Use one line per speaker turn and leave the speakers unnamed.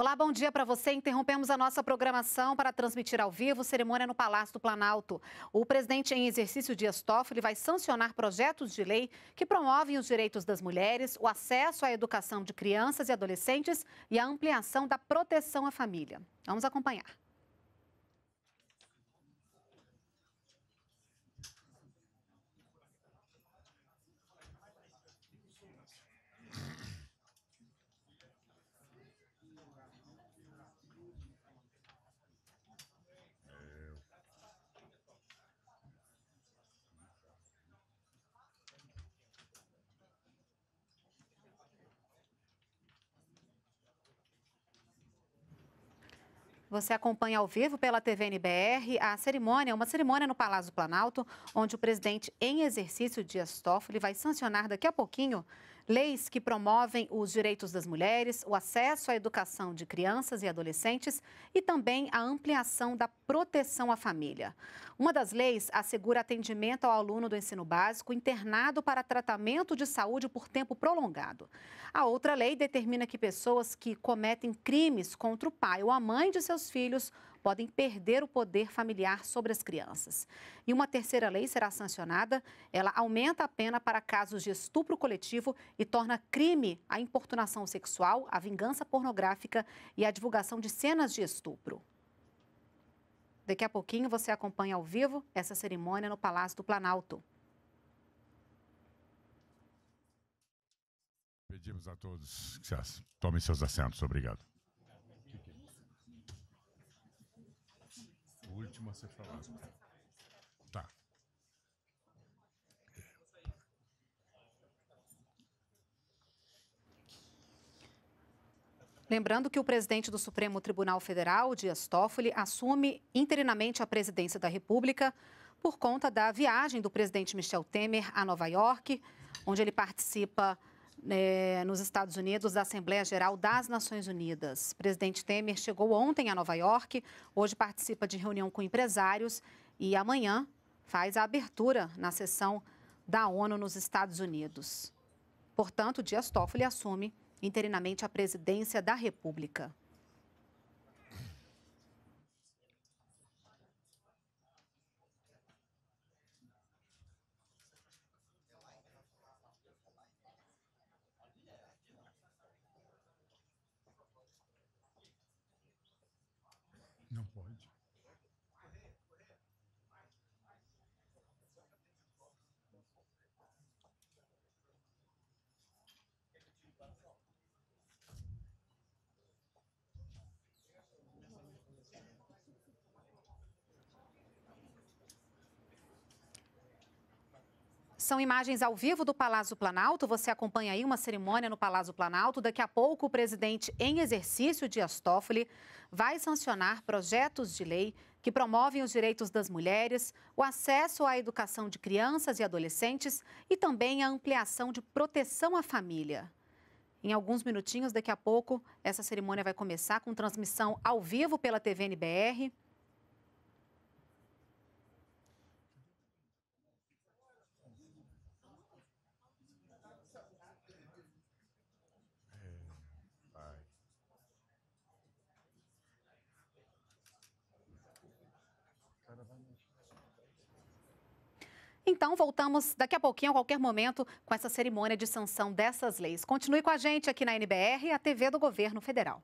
Olá, bom dia para você. Interrompemos a nossa programação para transmitir ao vivo cerimônia no Palácio do Planalto. O presidente em exercício Dias Toffoli vai sancionar projetos de lei que promovem os direitos das mulheres, o acesso à educação de crianças e adolescentes e a ampliação da proteção à família. Vamos acompanhar. Você acompanha ao vivo pela TVNBR a cerimônia, é uma cerimônia no Palácio Planalto, onde o presidente em exercício Dias Toffoli vai sancionar daqui a pouquinho leis que promovem os direitos das mulheres, o acesso à educação de crianças e adolescentes e também a ampliação da proteção à família. Uma das leis assegura atendimento ao aluno do ensino básico internado para tratamento de saúde por tempo prolongado. A outra lei determina que pessoas que cometem crimes contra o pai ou a mãe de seus filhos podem perder o poder familiar sobre as crianças. E uma terceira lei será sancionada. Ela aumenta a pena para casos de estupro coletivo e torna crime a importunação sexual, a vingança pornográfica e a divulgação de cenas de estupro. Daqui a pouquinho você acompanha ao vivo essa cerimônia no Palácio do Planalto. Pedimos a todos que tomem seus assentos. Obrigado. Tá. Lembrando que o presidente do Supremo Tribunal Federal, Dias Toffoli, assume interinamente a presidência da República por conta da viagem do presidente Michel Temer a Nova York, onde ele participa né, nos Estados Unidos da Assembleia Geral das Nações Unidas. O presidente Temer chegou ontem a Nova York, hoje participa de reunião com empresários e amanhã faz a abertura na sessão da ONU nos Estados Unidos. Portanto, Dias Toffoli assume interinamente a presidência da República. Não pode. São imagens ao vivo do Palácio Planalto. Você acompanha aí uma cerimônia no Palácio Planalto. Daqui a pouco, o presidente em exercício, Dias Toffoli, vai sancionar projetos de lei que promovem os direitos das mulheres, o acesso à educação de crianças e adolescentes e também a ampliação de proteção à família. Em alguns minutinhos, daqui a pouco, essa cerimônia vai começar com transmissão ao vivo pela TVNBR. Então, voltamos daqui a pouquinho, a qualquer momento, com essa cerimônia de sanção dessas leis. Continue com a gente aqui na NBR, a TV do Governo Federal.